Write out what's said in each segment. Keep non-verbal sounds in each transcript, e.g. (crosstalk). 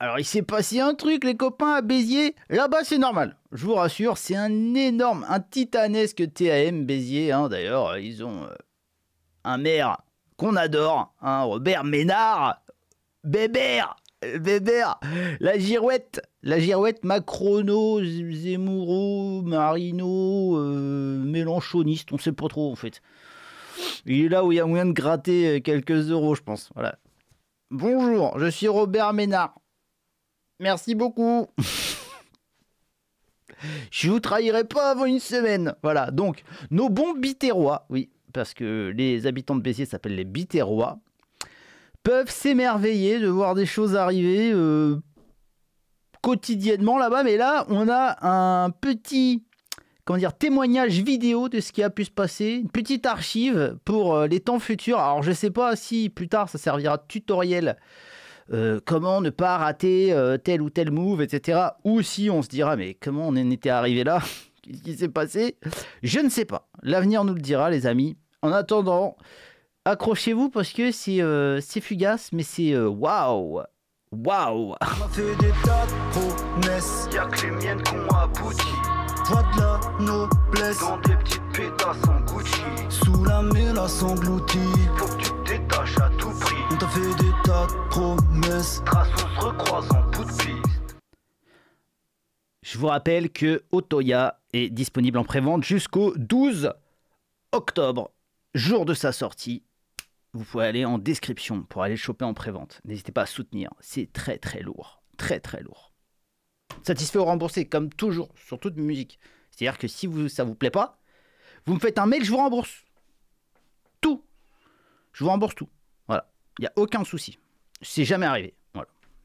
Alors il s'est passé un truc les copains à Béziers, là-bas c'est normal. Je vous rassure, c'est un énorme, un titanesque TAM Béziers. Hein, d'ailleurs, ils ont euh, un maire qu'on adore, hein, Robert Ménard, Bébert, euh, Bébert, la girouette, la girouette Macrono, Zemmouro, Marino, euh, Mélenchoniste, on sait pas trop en fait. Il est là où il y a moyen de gratter quelques euros, je pense. Voilà. Bonjour, je suis Robert Ménard. Merci beaucoup. (laughs) Je vous trahirai pas avant une semaine. Voilà, donc nos bons bitérois, oui, parce que les habitants de Béziers s'appellent les Biterrois, peuvent s'émerveiller de voir des choses arriver euh, quotidiennement là-bas. Mais là, on a un petit comment dire, témoignage vidéo de ce qui a pu se passer, une petite archive pour euh, les temps futurs. Alors je ne sais pas si plus tard ça servira de tutoriel euh, comment ne pas rater euh, tel ou tel move, etc. Ou si on se dira, mais comment on en était arrivé là (laughs) Qu'est-ce qui s'est passé Je ne sais pas. L'avenir nous le dira, les amis. En attendant, accrochez-vous parce que c'est euh, fugace, mais c'est waouh Waouh wow. On fait des tas y'a que les miennes qu'on abouti. Voix de la noblesse, dans des petites pétasses en Gucci. Sous la mêlasse faut que tu te détaches à tout prix. Je vous rappelle que Otoya est disponible en prévente jusqu'au 12 octobre, jour de sa sortie. Vous pouvez aller en description pour aller le choper en prévente. N'hésitez pas à soutenir, c'est très très lourd, très très lourd. Satisfait ou remboursé, comme toujours sur toute musique. C'est-à-dire que si vous, ça vous plaît pas, vous me faites un mail, je vous rembourse. Tout. Je vous rembourse tout. Il n'y a aucun souci. C'est jamais arrivé.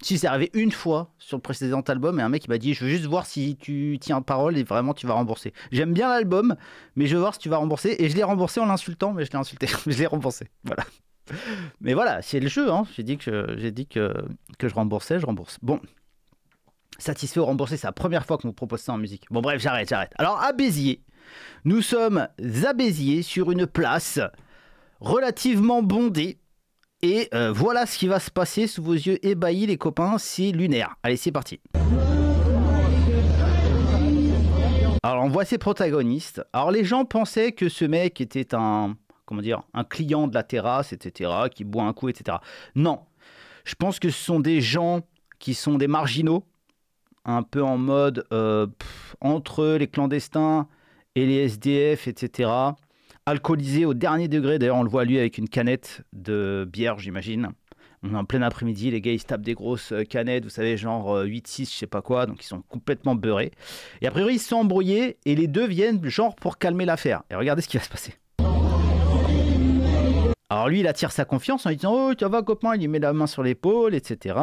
Si c'est arrivé une fois sur le précédent album et un mec m'a dit je veux juste voir si tu tiens parole et vraiment tu vas rembourser. J'aime bien l'album mais je veux voir si tu vas rembourser et je l'ai remboursé en l'insultant mais je l'ai insulté, (laughs) je l'ai remboursé. Voilà. Mais voilà, c'est le jeu hein. J'ai dit que j'ai dit que, que je remboursais, je rembourse. Bon. Satisfait ou remboursé, c'est la première fois qu'on me propose ça en musique. Bon bref, j'arrête, j'arrête. Alors à Béziers, nous sommes à Béziers sur une place relativement bondée et euh, voilà ce qui va se passer sous vos yeux ébahis, les copains. C'est lunaire. Allez, c'est parti. Alors, on voit ses protagonistes. Alors, les gens pensaient que ce mec était un, comment dire, un client de la terrasse, etc., qui boit un coup, etc. Non. Je pense que ce sont des gens qui sont des marginaux, un peu en mode euh, entre les clandestins et les SDF, etc alcoolisé au dernier degré. D'ailleurs, on le voit lui avec une canette de bière, j'imagine. On est en plein après-midi, les gars ils se tapent des grosses euh, canettes, vous savez, genre 8-6, euh, je sais pas quoi, donc ils sont complètement beurrés. Et a priori, ils se sont embrouillés et les deux viennent, genre pour calmer l'affaire. Et regardez ce qui va se passer. Alors lui, il attire sa confiance en lui disant Oh, tu vas, copain, il lui met la main sur l'épaule, etc.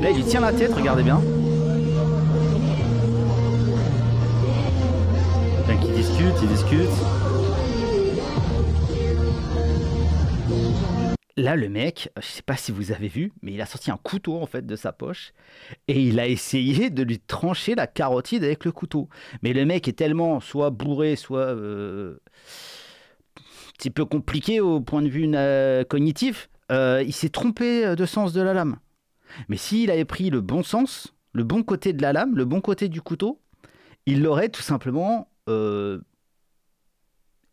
Là, eh, il tient la tête, regardez bien. il discute, il discute. Là, le mec, euh, je sais pas si vous avez vu, mais il a sorti un couteau en fait de sa poche et il a essayé de lui trancher la carotide avec le couteau. Mais le mec est tellement soit bourré, soit un euh, petit peu compliqué au point de vue euh, cognitif, il s'est trompé de sens de la lame. Mais s'il avait pris le bon sens, le bon côté de la lame, le bon côté du couteau, il l'aurait tout simplement euh,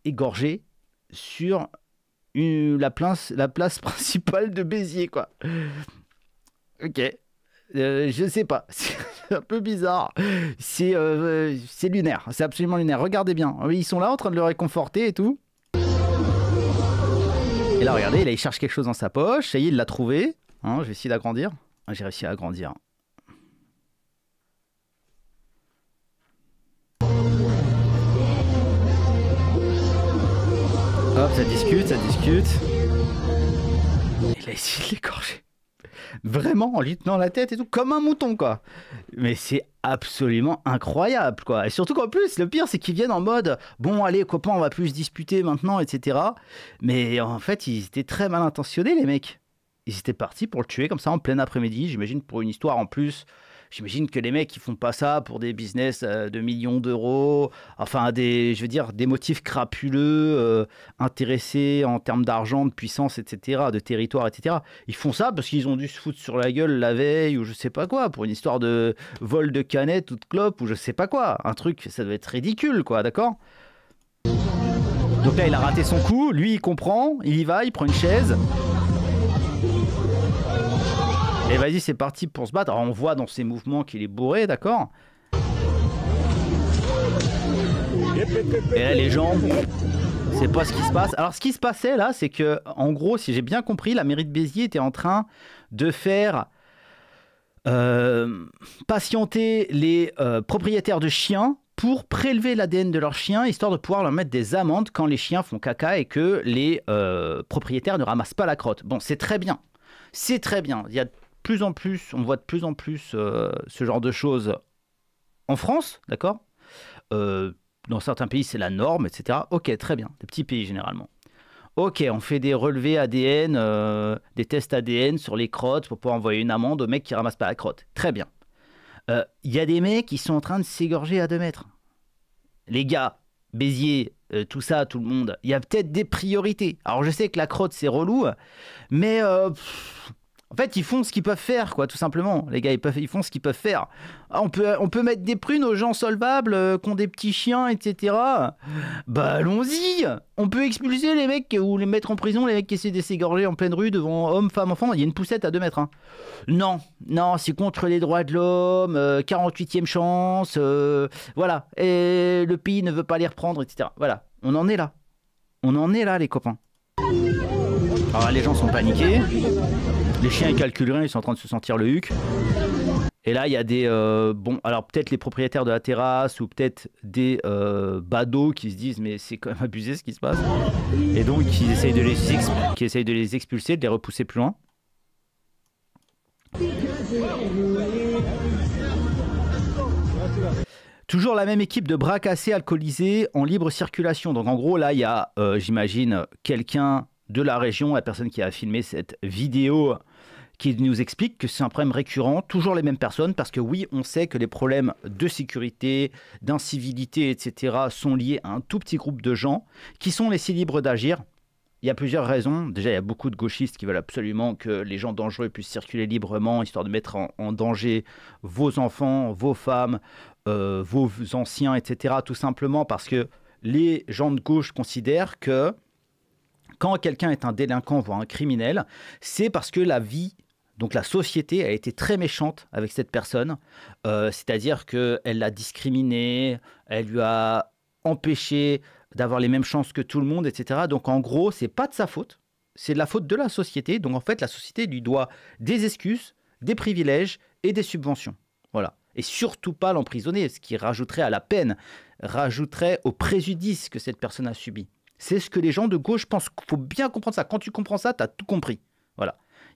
égorgé sur la, place, (laughs) principale de Béziers, quoi. Ok. je euh, je sais pas, (laughs) c'est un peu bizarre. Euh, c'est lunaire, c'est absolument lunaire. Regardez bien, ils sont là en train de le réconforter et tout. Et là, regardez, il cherche quelque chose dans sa poche. Ça y est, il l'a trouvé. Hein, J'essaie d'agrandir. Ah, j'ai réussi à grandir. Hop, ça discute, ça discute. Il a essayé de l'écorcher. Vraiment, en lui tenant la tête et tout, comme un mouton, quoi. Mais c'est absolument incroyable, quoi. Et surtout qu'en plus, le pire, c'est qu'ils viennent en mode bon, allez, copain, on va plus se disputer maintenant, etc. Mais en fait, ils étaient très mal intentionnés, les mecs ils étaient partis pour le tuer comme ça en plein après-midi, j'imagine pour une histoire en plus. J'imagine que les mecs, ils font pas ça pour des business euh, de millions d'euros, enfin, des, je veux dire, des motifs crapuleux, euh, intéressés en termes d'argent, de puissance, etc., de territoire, etc. Ils font ça parce qu'ils ont dû se foutre sur la gueule la veille ou je sais pas quoi, pour une histoire de vol de canette ou de clope ou je sais pas quoi. Un truc, ça doit être ridicule, quoi, d'accord Donc là, il a raté son coup, lui, il comprend, il y va, il prend une chaise. Et vas-y, c'est parti pour se battre. Alors, on voit dans ses mouvements qu'il est bourré, d'accord Et les jambes, c'est pas ce qui se passe. Alors, ce qui se passait là, c'est que, en gros, si j'ai bien compris, la mairie de Béziers était en train de faire euh, patienter les euh, propriétaires de chiens pour prélever l'ADN de leurs chiens, histoire de pouvoir leur mettre des amendes quand les chiens font caca et que les euh, propriétaires ne ramassent pas la crotte. Bon, c'est très bien. C'est très bien. Il y a plus en plus, on voit de plus en plus euh, ce genre de choses en France, d'accord euh, Dans certains pays, c'est la norme, etc. Ok, très bien, des petits pays généralement. Ok, on fait des relevés ADN, euh, des tests ADN sur les crottes pour pouvoir envoyer une amende aux mecs qui ramassent pas la crotte. Très bien. Il y a des mecs qui sont en train de s'égorger à deux mètres. Les gars, Béziers, tout ça, tout le monde. Il y a peut-être des priorités. Alors je sais que la crotte c'est relou, mais en fait, ils font ce qu'ils peuvent faire, quoi, tout simplement. Les gars, ils, font ce qu'ils peuvent faire. Ah, on, peut, on peut mettre des prunes aux gens solvables qu'ont euh, qui ont des petits chiens, etc. Bah, allons-y On peut expulser les mecs ou les mettre en prison, les mecs qui essaient de s'égorger en pleine rue devant hommes, femmes, enfants. Il y a une poussette à 2 mètres. Hein. Non, non, c'est contre les droits de l'homme, 48e euh, chance, euh, voilà. Et le pays ne veut pas les reprendre, etc. Voilà, on en est là. On en est là, les copains. Ah, les gens sont paniqués. Les chiens, ils calculent rien, ils sont en train de se sentir le huc. Et là, il y a des. Euh, bon, alors peut-être les propriétaires de la terrasse ou peut-être des euh, badauds qui se disent, mais c'est quand même abusé ce qui se passe. Et donc, ils essayent, de les qui de les expulser, de les repousser plus loin. Toujours la même équipe de bras cassés, alcoolisés, en libre circulation. Donc en gros, là, il y a, euh, j'imagine, quelqu'un de la région, la personne qui a filmé cette vidéo qui nous explique que c'est un problème récurrent, toujours les mêmes personnes, parce que oui, on sait que les problèmes de sécurité, d'incivilité, etc., sont liés à un tout petit groupe de gens qui sont laissés libres d'agir. Il y a plusieurs raisons. Déjà, il y a beaucoup de gauchistes qui veulent absolument que les gens dangereux puissent circuler librement, histoire de mettre en, danger vos enfants, vos femmes, euh, vos anciens, etc., tout simplement parce que les gens de gauche considèrent que quand quelqu'un est un délinquant, voire un criminel, c'est parce que la vie donc la société a été très méchante avec cette personne, euh, c'est-à-dire qu'elle l'a discriminée, elle lui a empêché d'avoir les mêmes chances que tout le monde, etc. Donc en gros, c'est pas de sa faute, c'est de la faute de la société. Donc en fait, la société lui doit des excuses, des privilèges et des subventions. Voilà. Et surtout pas l'emprisonner, ce qui rajouterait à la peine, rajouterait au préjudice que cette personne a subi. C'est ce que les gens de gauche pensent. Il faut bien comprendre ça. Quand tu comprends ça, tu as tout compris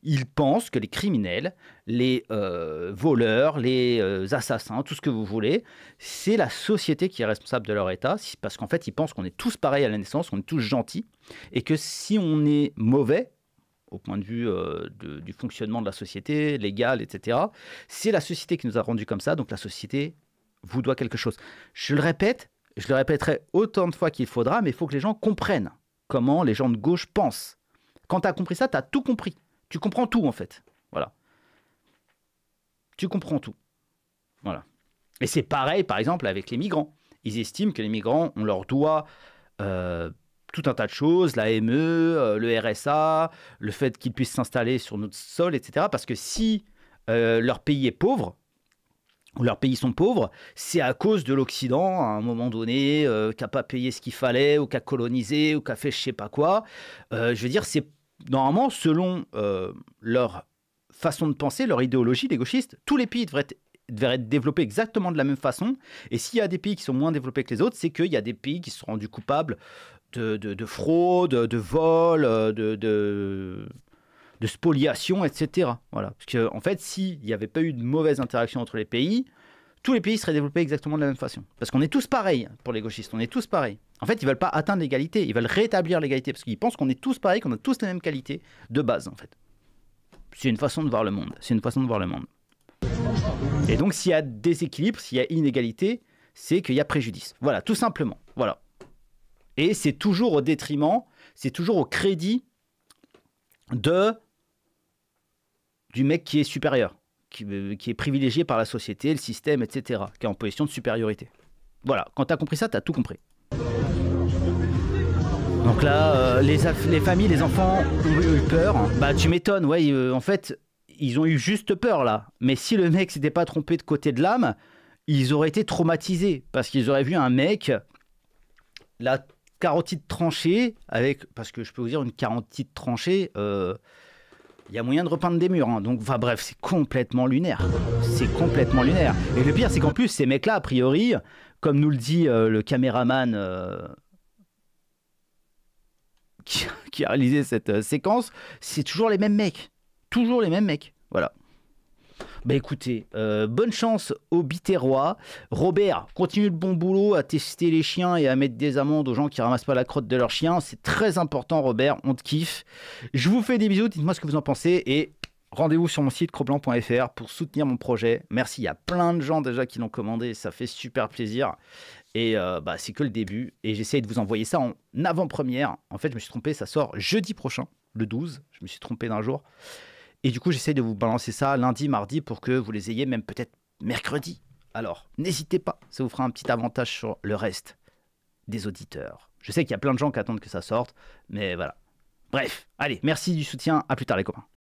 ils pensent que les criminels, les euh, voleurs, les euh, assassins, tout ce que vous voulez, c'est la société qui est responsable de leur état, parce qu'en fait, ils pensent qu'on est tous pareils à la naissance, qu'on est tous gentils, et que si on est mauvais, au point de vue euh, du fonctionnement de la société, légal, etc., c'est la société qui nous a rendus comme ça, donc la société vous doit quelque chose. Je le répète, je le répéterai autant de fois qu'il faudra, mais il faut que les gens comprennent comment les gens de gauche pensent. Quand tu as compris ça, tu as tout compris. Tu comprends tout, en fait. Voilà. Tu comprends tout. Voilà. Et c'est pareil, par exemple, avec les migrants. Ils estiment que les migrants, on leur doit euh, tout un tas de choses, la ME, euh, le RSA, le fait qu'ils puissent s'installer sur notre sol, etc. Parce que si euh, leur pays est pauvre, ou leurs pays sont pauvres, c'est à cause de l'Occident, à un moment donné, qui n'a pas payé ce qu'il fallait, ou qui a colonisé, ou qui a fait je sais pas quoi. je veux dire, c'est normalement, selon euh, leur façon de penser, leur idéologie, les gauchistes, tous les pays devraient être, développés exactement de la même façon. Et s'il y a des pays qui sont moins développés que les autres, c'est qu'il y a des pays qui se sont rendus coupables de, fraude, de vol, euh, de, spoliation, etc. Voilà. Parce qu'en fait, s'il n'y avait pas eu de mauvaise interaction entre les pays, tous les pays seraient développés exactement de la même façon. Parce qu'on est tous pareils pour les gauchistes, on est tous pareils. En fait, ils veulent pas atteindre l'égalité, ils veulent rétablir l'égalité, parce qu'ils pensent qu'on est tous pareils, qu'on a tous les mêmes qualités de base, en fait. C'est une façon de voir le monde. C'est une façon de voir le monde. Et donc, s'il y a déséquilibre, s'il y a inégalité, c'est qu'il y a préjudice. Voilà, tout simplement. Voilà. Et c'est toujours au détriment, c'est toujours au crédit de du mec qui est supérieur. Euh, qui, est privilégié par la société, le système, etc., qui est en position de supériorité. Voilà, quand tu as compris ça, tu as tout compris. Donc là, euh, les, familles, les enfants ont eu peur. Bah, tu m'étonnes, ouais, euh, en fait, ils ont eu juste peur là. Mais si le mec s'était pas trompé de côté de l'âme, ils auraient été traumatisés parce qu'ils auraient vu un mec, la carotide tranchée, avec, parce que je peux vous dire, une carotide tranchée il y a moyen de repeindre des murs. Hein. Donc, bref, c'est complètement lunaire. C'est complètement lunaire. Et le pire, c'est qu'en plus, ces mecs-là, a priori, comme nous le dit euh, le caméraman euh, (laughs) qui, a réalisé cette euh, séquence, c'est toujours les mêmes mecs. Toujours les mêmes mecs. Voilà. Bah écoutez, euh, bonne chance au Biterrois. Robert, continue le bon boulot à tester les chiens et à mettre des amendes aux gens qui ramassent pas la crotte de leurs chiens. C'est très important, Robert. On te kiffe. Je vous fais des bisous. Dites-moi ce que vous en pensez et Rendez-vous sur mon site croplan.fr pour soutenir mon projet. Merci, il y a plein de gens déjà qui l'ont commandé, ça fait super plaisir. Et euh, bah, c'est que le début. Et j'essaye de vous envoyer ça en avant-première. En fait, je me suis trompé, ça sort jeudi prochain, le 12. Je me suis trompé d'un jour. Et du coup, j'essaie de vous balancer ça lundi, mardi, pour que vous les ayez même peut-être mercredi. Alors, n'hésitez pas, ça vous fera un petit avantage sur le reste des auditeurs. Je sais qu'il y a plein de gens qui attendent que ça sorte, mais voilà. Bref, allez, merci du soutien, à plus tard les copains.